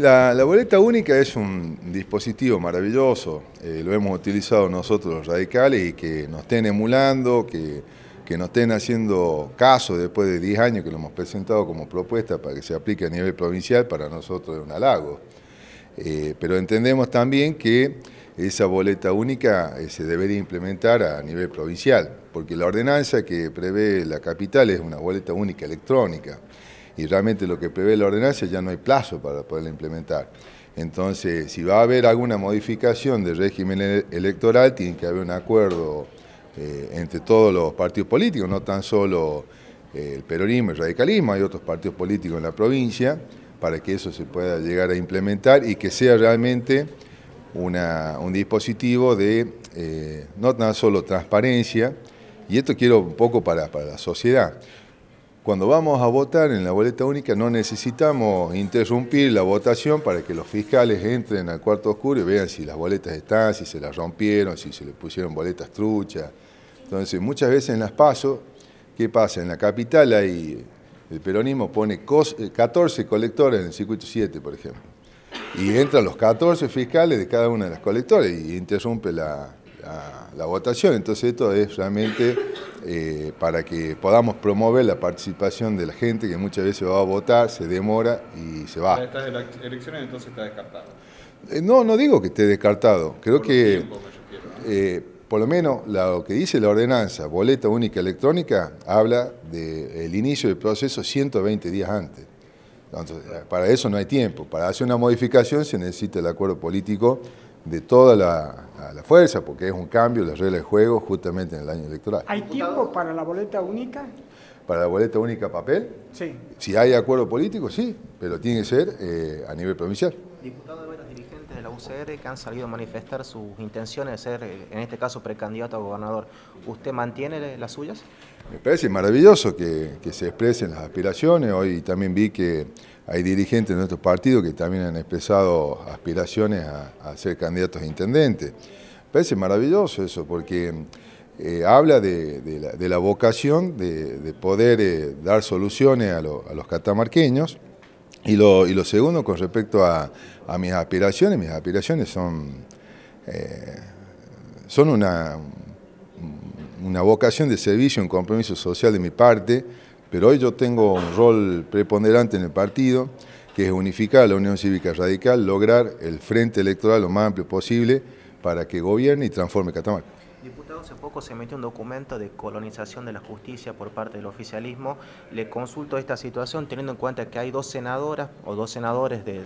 La, boleta única es un dispositivo maravilloso, eh, lo hemos utilizado nosotros los radicales y que nos estén emulando, que, que nos estén haciendo caso después de 10 años que lo hemos presentado como propuesta para que se aplique a nivel provincial, para nosotros es un halago. Eh, pero entendemos también que esa boleta única eh, se debería implementar a nivel provincial, porque la ordenanza que prevé la capital es una boleta única electrónica y realmente lo que prevé la ordenanza ya no hay plazo para poderla implementar. Entonces, si va a haber alguna modificación del régimen e-, electoral, tiene que haber un acuerdo eh, entre todos los partidos políticos, no tan solo eh, el peronismo y el radicalismo, hay otros partidos políticos en la provincia, para que eso se pueda llegar a implementar y que sea realmente un dispositivo de eh, no tan solo transparencia, y esto quiero un poco para, para la sociedad. Cuando vamos a votar en la boleta única no necesitamos interrumpir la votación para que los fiscales entren al cuarto oscuro y vean si las boletas están, si se las rompieron, si se le pusieron boletas truchas. Entonces, muchas veces en las PASO, ¿qué pasa? En la capital hay, el peronismo pone 14 eh, colectores en el circuito 7, por ejemplo. Y entran los 14 fiscales de cada una de las colectores y interrumpe la, la, votación. Entonces esto es realmente eh, para que podamos promover la participación de la gente que muchas veces va a votar, se demora y se va. Estas elecciones entonces está descartado. Eh, no, no digo que esté descartado. Creo que, eh, por lo menos lo que dice la ordenanza, boleta única electrónica, habla del inicio del proceso 120 días antes. para eso no hay tiempo. Para hacer una modificación se necesita el acuerdo político de toda la, fuerza, porque es un cambio de las reglas de juego justamente en el año electoral. ¿Hay tiempo para la boleta única? Para la boleta única papel, sí. si hay acuerdo político, sí, pero tiene que ser eh, a nivel provincial que han salido a manifestar sus intenciones de ser, eh, en este caso, precandidato a gobernador. ¿Usted mantiene las suyas? Me parece maravilloso que, se expresen las aspiraciones. Hoy también vi que hay dirigentes de nuestro partido que también han expresado aspiraciones a, ser candidatos a intendente. Me parece maravilloso eso porque... Eh, habla de, la, vocación de, poder eh, dar soluciones a, a los catamarqueños y lo, segundo, con respecto a, mis aspiraciones, mis aspiraciones son, eh, son una, una vocación de servicio, un compromiso social de mi parte, pero hoy yo tengo un rol preponderante en el partido, que es unificar la Unión Cívica Radical, lograr el frente electoral lo más amplio posible para que gobierne y transforme Catamarca. Diputado, hace poco se metió un documento de colonización de la justicia por parte del oficialismo. Le consulto esta situación teniendo en cuenta que hay dos senadoras o dos senadores de,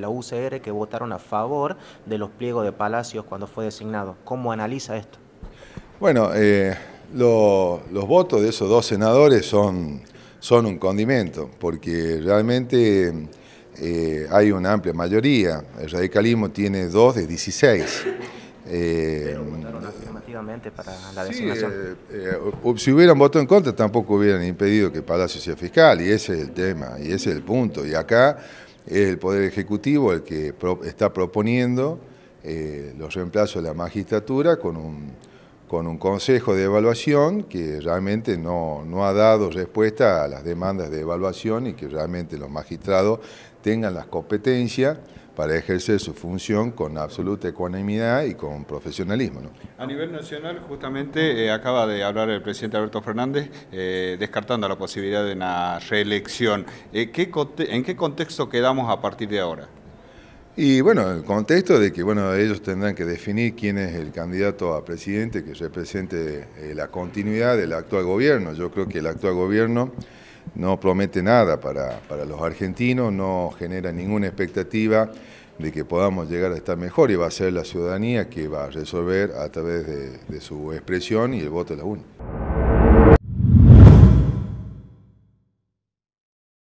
la UCR que votaron a favor de los pliegos de Palacios cuando fue designado. ¿Cómo analiza esto? Bueno, eh, los votos de esos dos senadores son, son un condimento, porque realmente eh, hay una amplia mayoría. El radicalismo tiene dos de 16. Eh, para la designación? Sí, eh, eh, si hubieran votado en contra tampoco hubieran impedido que Palacio sea fiscal y ese es el tema y ese es el punto. Y acá es el Poder Ejecutivo el que está proponiendo eh, los reemplazos de la magistratura con un, con un consejo de evaluación que realmente no, no ha dado respuesta a las demandas de evaluación y que realmente los magistrados tengan las competencias para ejercer su función con absoluta ecuanimidad y con profesionalismo. A nivel nacional, justamente eh, acaba de hablar el presidente Alberto Fernández eh, descartando la posibilidad de una reelección. Eh, ¿En qué contexto quedamos a partir de ahora? Y bueno, el contexto de que bueno, ellos tendrán que definir quién es el candidato a presidente que represente la continuidad del actual gobierno. Yo creo que el actual gobierno no promete nada para, para, los argentinos, no genera ninguna expectativa de que podamos llegar a estar mejor y va a ser la ciudadanía que va a resolver a través de, de su expresión y el voto de la UNI.